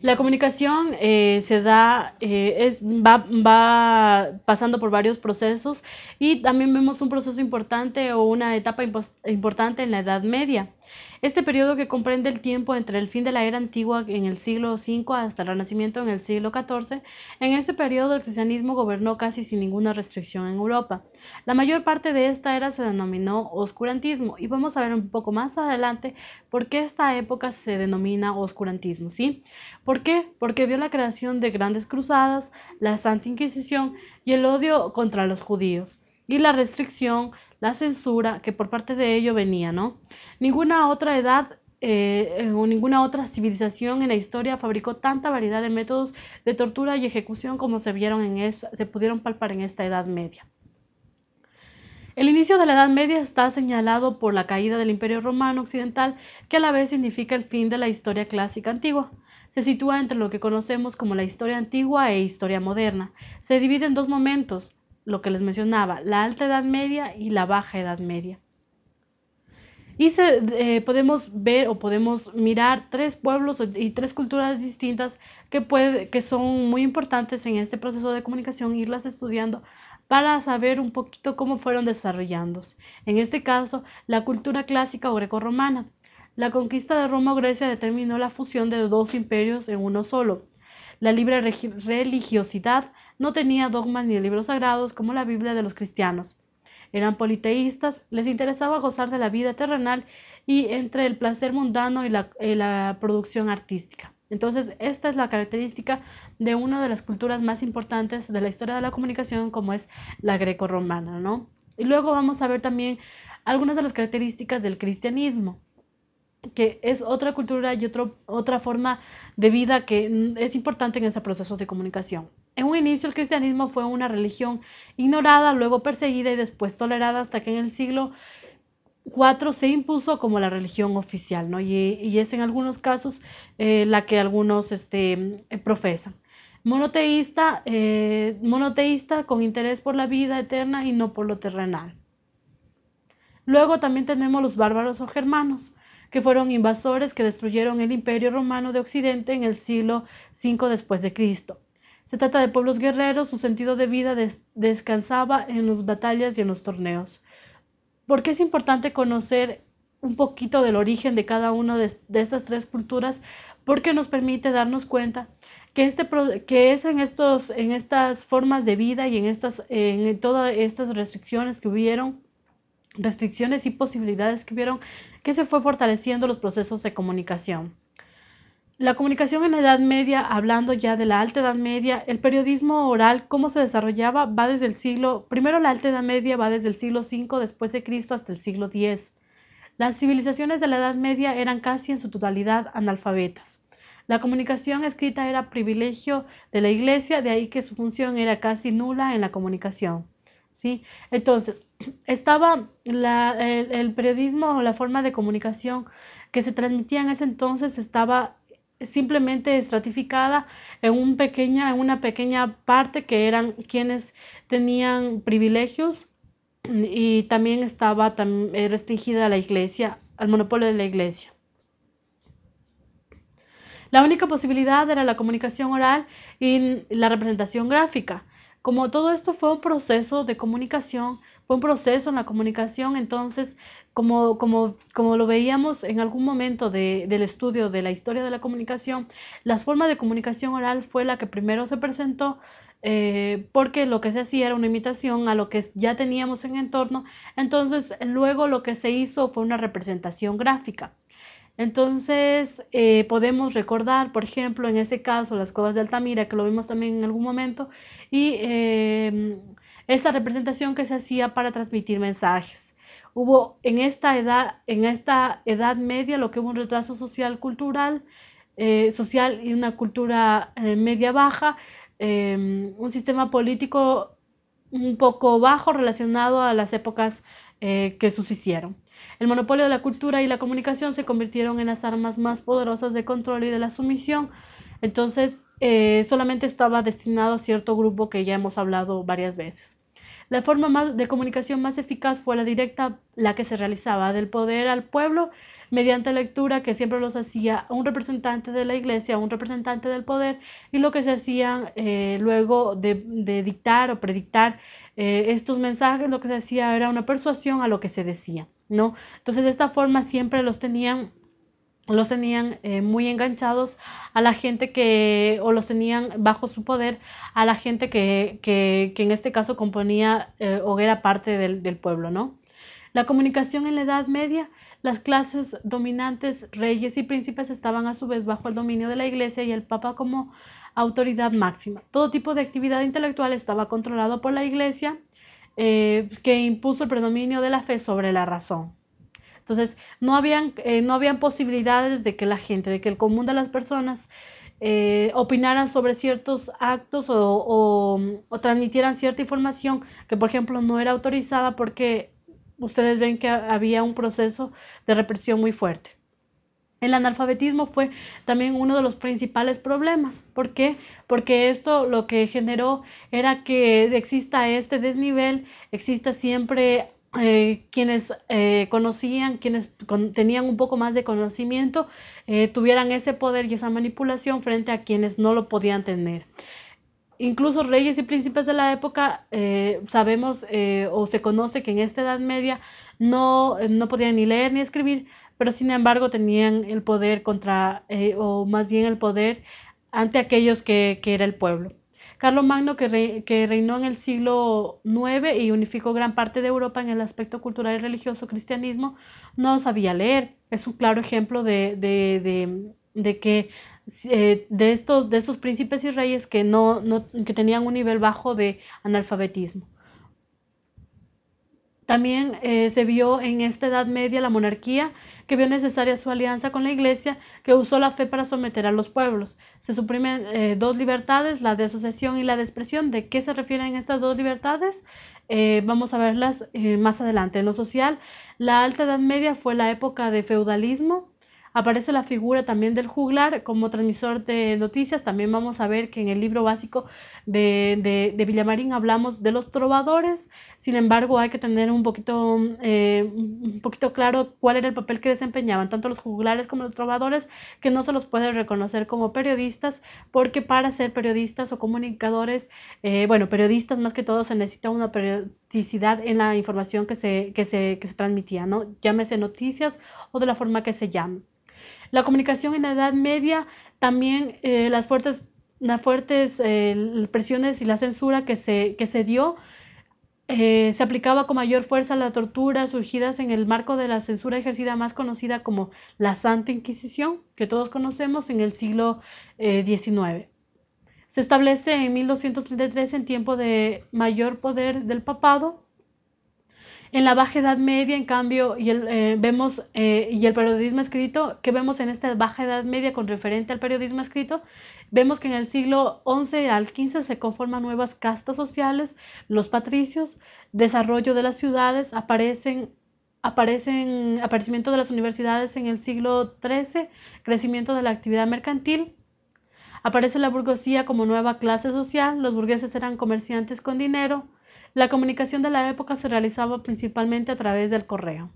La comunicación eh, se da, eh, es, va, va, pasando por varios procesos y también vemos un proceso importante o una etapa importante en la Edad Media. Este periodo que comprende el tiempo entre el fin de la era antigua en el siglo V hasta el Renacimiento en el siglo XIV, en este periodo el cristianismo gobernó casi sin ninguna restricción en Europa. La mayor parte de esta era se denominó oscurantismo y vamos a ver un poco más adelante por qué esta época se denomina oscurantismo, ¿sí? ¿Por qué? Porque vio la creación de grandes cruzadas, la Santa Inquisición y el odio contra los judíos y la restricción la censura que por parte de ello venía, ¿no? Ninguna otra edad eh, eh, o ninguna otra civilización en la historia fabricó tanta variedad de métodos de tortura y ejecución como se vieron en esa, se pudieron palpar en esta Edad Media. El inicio de la Edad Media está señalado por la caída del Imperio Romano Occidental, que a la vez significa el fin de la historia clásica antigua. Se sitúa entre lo que conocemos como la historia antigua e historia moderna. Se divide en dos momentos, lo que les mencionaba, la alta edad media y la baja edad media. Y se, eh, podemos ver o podemos mirar tres pueblos y tres culturas distintas que, que son muy importantes en este proceso de comunicación, irlas estudiando para saber un poquito cómo fueron desarrollándose. En este caso, la cultura clásica o greco romana La conquista de Roma o Grecia determinó la fusión de dos imperios en uno solo, la libre religiosidad no tenía dogmas ni libros sagrados como la Biblia de los cristianos. Eran politeístas, les interesaba gozar de la vida terrenal y entre el placer mundano y la, producción artística. Entonces, esta es la característica de una de las culturas más importantes de la historia de la comunicación, como es la greco-romana, ¿no? Y luego vamos a ver también algunas de las características del cristianismo que es otra cultura y otra forma de vida que mm, es importante en ese proceso de comunicación. En un inicio el cristianismo fue una religión ignorada, luego perseguida y después tolerada hasta que en el siglo IV se impuso como la religión oficial, Y, es en algunos casos eh, la que algunos este, eh, profesan. Monoteísta, eh, monoteísta con interés por la vida eterna y no por lo terrenal. Luego también tenemos los bárbaros o germanos que fueron invasores que destruyeron el imperio romano de Occidente en el siglo V después de Cristo. Se trata de pueblos guerreros, su sentido de vida descansaba en las batallas y en los torneos. ¿Por qué es importante conocer un poquito del origen de cada una de, estas tres culturas? Porque nos permite darnos cuenta que, este, que es en, estos, en estas formas de vida y en, estas, en todas estas restricciones que hubieron restricciones y posibilidades que vieron que se fue fortaleciendo los procesos de comunicación. La comunicación en la Edad Media, hablando ya de la Alta Edad Media, el periodismo oral, cómo se desarrollaba, va desde el siglo, primero la Alta Edad Media va desde el siglo V después de Cristo hasta el siglo X. Las civilizaciones de la Edad Media eran casi en su totalidad analfabetas. La comunicación escrita era privilegio de la Iglesia, de ahí que su función era casi nula en la comunicación. ¿sí? Entonces, estaba el, periodismo o la forma de comunicación que se transmitía en ese entonces estaba simplemente estratificada en, un pequeña, en una pequeña parte que eran quienes tenían privilegios y también estaba eh, restringida a la iglesia, al monopolio de la iglesia. La única posibilidad era la comunicación oral y la representación gráfica. Como todo esto fue un proceso de comunicación, fue un proceso en la comunicación, entonces, como, lo veíamos en algún momento del estudio de la historia de la comunicación, las formas de comunicación oral fue la que primero se presentó eh, porque lo que se hacía era una imitación a lo que ya teníamos en entorno, entonces luego lo que se hizo fue una representación gráfica. Entonces, eh, podemos recordar, por ejemplo, en ese caso, las cuevas de Altamira, que lo vimos también en algún momento, y em, esta representación que se hacía para transmitir mensajes. Hubo en esta edad, en esta edad media, lo que hubo un retraso social, cultural, eh, social y una cultura eh, media baja, em, un sistema político un poco bajo relacionado a las épocas que subsistieron. El monopolio de la cultura y la comunicación se convirtieron en las armas más poderosas de control y de la sumisión. Entonces, eh, solamente estaba destinado a cierto grupo que ya hemos hablado varias veces. La forma de comunicación más eficaz fue la directa, la que se realizaba del poder al pueblo mediante lectura que siempre los hacía un representante de la iglesia, un representante del poder y lo que se hacían eh, luego de, dictar o predictar eh, estos mensajes, lo que se hacía era una persuasión a lo que se decía. ¿no? Entonces de esta forma siempre los tenían los tenían eh, muy enganchados a la gente que, o los tenían bajo su poder, a la gente que, en este caso componía eh, o era parte del, del pueblo, ¿no? La comunicación en la Edad Media, las clases dominantes, reyes y príncipes estaban a su vez bajo el dominio de la Iglesia y el Papa como autoridad máxima. Todo tipo de actividad intelectual estaba controlado por la Iglesia eh, que impuso el predominio de la fe sobre la razón. Entonces, no habían, eh, no habían posibilidades de que la gente, de que el común de las personas eh, opinaran sobre ciertos actos o, transmitieran cierta información que, por ejemplo, no era autorizada porque ustedes ven que había un proceso de represión muy fuerte. El analfabetismo fue también uno de los principales problemas. ¿Por qué? Porque esto lo que generó era que exista este desnivel, exista siempre eh, quienes eh, conocían, quienes tenían un poco más de conocimiento, eh, tuvieran ese poder y esa manipulación frente a quienes no lo podían tener incluso reyes y príncipes de la época sabemos o se conoce que en esta Edad Media no, no podían ni leer ni escribir, pero sin embargo tenían el poder contra, eh, o más bien el poder ante aquellos que, era el pueblo. Carlos Magno, que, reinó en el siglo IX y unificó gran parte de Europa en el aspecto cultural y religioso cristianismo, no sabía leer. Es un claro ejemplo de, que eh, de, estos, de estos príncipes y reyes que, no, que tenían un nivel bajo de analfabetismo. También eh, se vio en esta Edad Media la monarquía, que vio necesaria su alianza con la Iglesia, que usó la fe para someter a los pueblos. Se suprimen eh, dos libertades, la de asociación y la de expresión. ¿De qué se refieren estas dos libertades? Eh, vamos a verlas más adelante. En lo social, la Alta Edad Media fue la época de feudalismo, Aparece la figura también del juglar como transmisor de noticias. También vamos a ver que en el libro básico de, de, Villamarín hablamos de los trovadores. Sin embargo, hay que tener un poquito, eh, un poquito claro cuál era el papel que desempeñaban tanto los juglares como los trovadores, que no se los puede reconocer como periodistas, porque para ser periodistas o comunicadores, eh, bueno, periodistas más que todo se necesita una periodista en la información que se, se, transmitía, ¿no? llámese noticias o de la forma que se llame. La comunicación en la Edad Media, también eh, las fuertes, las fuertes eh, presiones y la censura que se, se dio, eh, se aplicaba con mayor fuerza la tortura surgidas en el marco de la censura ejercida más conocida como la Santa Inquisición, que todos conocemos en el siglo XIX. Se establece en 1233 en tiempo de mayor poder del papado. En la Baja Edad Media, en cambio, y el, eh, vemos, eh, y el periodismo escrito, que vemos en esta Baja Edad Media con referente al periodismo escrito, vemos que en el siglo XI al XV se conforman nuevas castas sociales, los patricios, desarrollo de las ciudades, aparecen aparecen aparecimiento de las universidades en el siglo XIII, crecimiento de la actividad mercantil, Aparece la burguesía como nueva clase social, los burgueses eran comerciantes con dinero, la comunicación de la época se realizaba principalmente a través del correo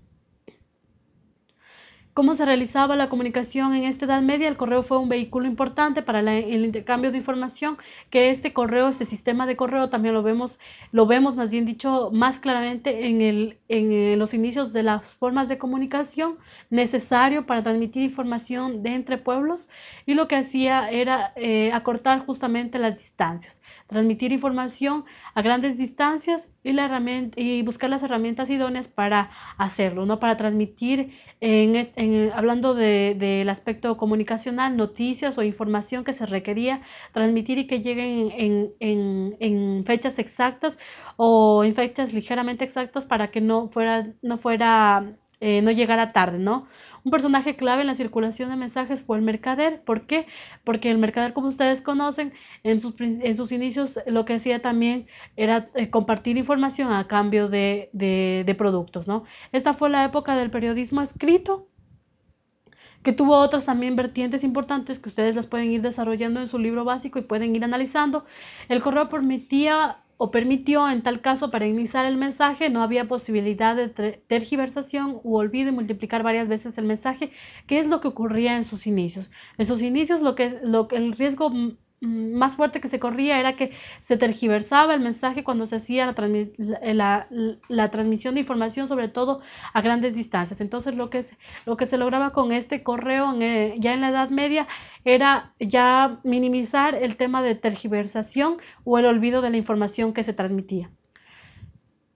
cómo se realizaba la comunicación en esta Edad Media, el correo fue un vehículo importante para el intercambio de información, que este correo, este sistema de correo también lo vemos, lo vemos más bien dicho más claramente en, eh, los inicios de las formas de comunicación necesario para transmitir información de entre pueblos y lo que hacía era eh, acortar justamente las distancias transmitir información a grandes distancias y, la herramienta, y buscar las herramientas idóneas para hacerlo, ¿no? Para transmitir, en, hablando del aspecto comunicacional, noticias o información que se requería transmitir y que lleguen en, en, fechas exactas o en fechas ligeramente exactas para que no fuera, no fuera eh, no llegara tarde, ¿no? Un personaje clave en la circulación de mensajes fue el mercader. ¿Por qué? Porque el mercader, como ustedes conocen, en sus, inicios lo que hacía también era eh, compartir información a cambio de, de productos, ¿no? Esta fue la época del periodismo escrito que tuvo otras también vertientes importantes que ustedes las pueden ir desarrollando en su libro básico y pueden ir analizando. El correo permitía o permitió en tal caso para iniciar el mensaje no había posibilidad de tergiversación u olvido y multiplicar varias veces el mensaje, que es lo que ocurría en sus inicios. En sus inicios lo que, lo, el riesgo Mm, más fuerte que se corría era que se tergiversaba el mensaje cuando se hacía eh, la, transmisión de información, sobre todo a grandes distancias. Entonces lo que se, lo que se lograba con este correo eh, ya en la Edad Media era ya minimizar el tema de tergiversación o el olvido de la información que se transmitía.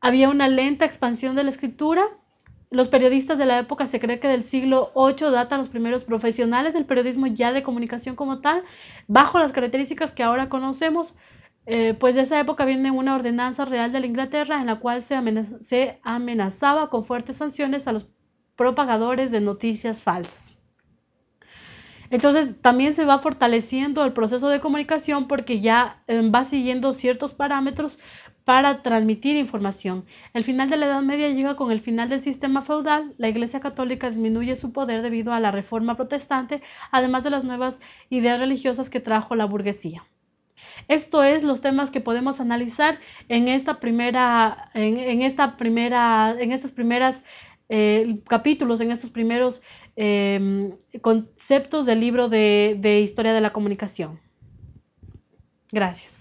Había una lenta expansión de la escritura los periodistas de la época se cree que del siglo VIII datan los primeros profesionales del periodismo ya de comunicación como tal, bajo las características que ahora conocemos. Eh, pues de esa época viene una ordenanza real de la Inglaterra en la cual se, amenazaba con fuertes sanciones a los propagadores de noticias falsas. Entonces también se va fortaleciendo el proceso de comunicación porque ya eh, va siguiendo ciertos parámetros para transmitir información. El final de la Edad Media llega con el final del sistema feudal, la Iglesia Católica disminuye su poder debido a la reforma protestante, además de las nuevas ideas religiosas que trajo la burguesía. Esto es los temas que podemos analizar en esta primera, en, esta primera, en eh, capítulos, en estos primeros em, conceptos del libro de historia de la comunicación. Gracias.